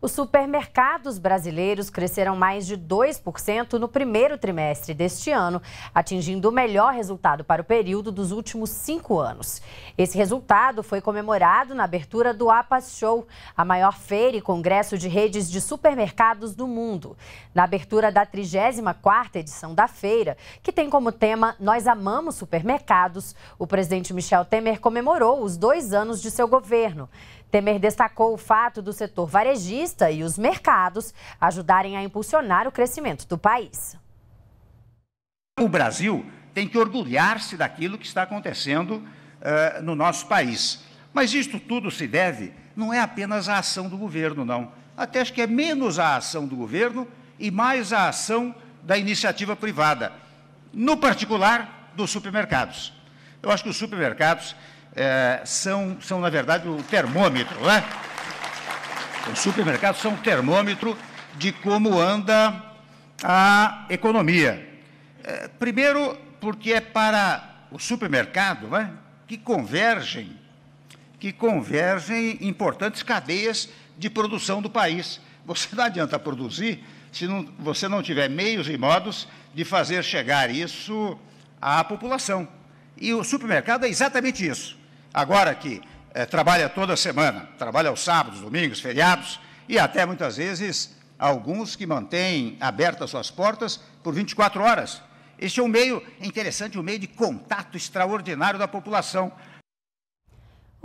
Os supermercados brasileiros cresceram mais de 2% no primeiro trimestre deste ano, atingindo o melhor resultado para o período dos últimos cinco anos. Esse resultado foi comemorado na abertura do APAS Show, a maior feira e congresso de redes de supermercados do mundo. Na abertura da 34ª edição da feira, que tem como tema Nós Amamos Supermercados, o presidente Michel Temer comemorou os dois anos de seu governo. Temer destacou o fato do setor varejista varejista e os mercados ajudarem a impulsionar o crescimento do país. O Brasil tem que orgulhar-se daquilo que está acontecendo uh, no nosso país. Mas isto tudo se deve não é apenas à ação do governo, não. Até acho que é menos a ação do governo e mais a ação da iniciativa privada, no particular dos supermercados. Eu acho que os supermercados eh, são, são, na verdade, o termômetro, não é? Os supermercados são um termômetro de como anda a economia. É, primeiro, porque é para o supermercado né, que convergem, que convergem importantes cadeias de produção do país. Você não adianta produzir se não, você não tiver meios e modos de fazer chegar isso à população. E o supermercado é exatamente isso. Agora que é, trabalha toda semana, trabalha aos sábados, domingos, feriados e até muitas vezes alguns que mantêm abertas suas portas por 24 horas. Este é um meio interessante, um meio de contato extraordinário da população,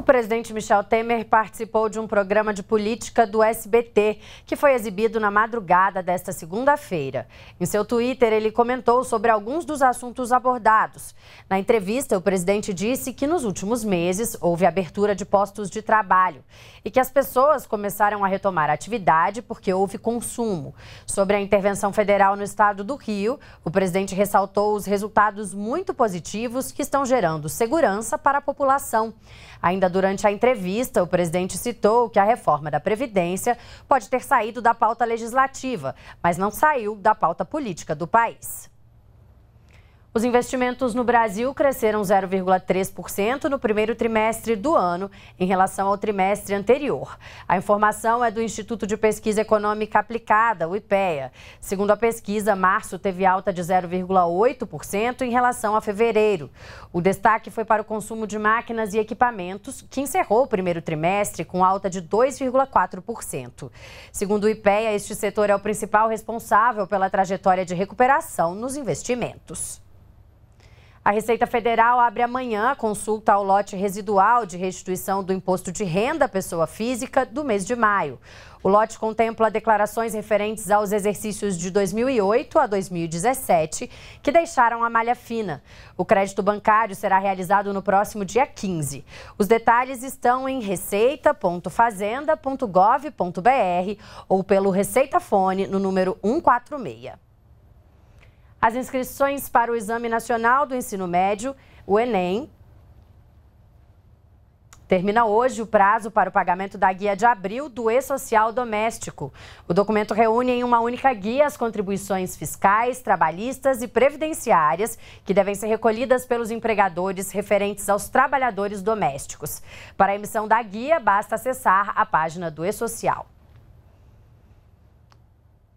o presidente Michel Temer participou de um programa de política do SBT, que foi exibido na madrugada desta segunda-feira. Em seu Twitter, ele comentou sobre alguns dos assuntos abordados. Na entrevista, o presidente disse que nos últimos meses houve abertura de postos de trabalho e que as pessoas começaram a retomar atividade porque houve consumo. Sobre a intervenção federal no estado do Rio, o presidente ressaltou os resultados muito positivos que estão gerando segurança para a população. Ainda durante a entrevista, o presidente citou que a reforma da Previdência pode ter saído da pauta legislativa, mas não saiu da pauta política do país. Os investimentos no Brasil cresceram 0,3% no primeiro trimestre do ano, em relação ao trimestre anterior. A informação é do Instituto de Pesquisa Econômica Aplicada, o IPEA. Segundo a pesquisa, março teve alta de 0,8% em relação a fevereiro. O destaque foi para o consumo de máquinas e equipamentos, que encerrou o primeiro trimestre com alta de 2,4%. Segundo o IPEA, este setor é o principal responsável pela trajetória de recuperação nos investimentos. A Receita Federal abre amanhã consulta ao lote residual de restituição do imposto de renda à pessoa física do mês de maio. O lote contempla declarações referentes aos exercícios de 2008 a 2017, que deixaram a malha fina. O crédito bancário será realizado no próximo dia 15. Os detalhes estão em receita.fazenda.gov.br ou pelo Receita Fone no número 146. As inscrições para o Exame Nacional do Ensino Médio, o Enem, Termina hoje o prazo para o pagamento da guia de abril do E-Social Doméstico. O documento reúne em uma única guia as contribuições fiscais, trabalhistas e previdenciárias que devem ser recolhidas pelos empregadores referentes aos trabalhadores domésticos. Para a emissão da guia, basta acessar a página do E-Social.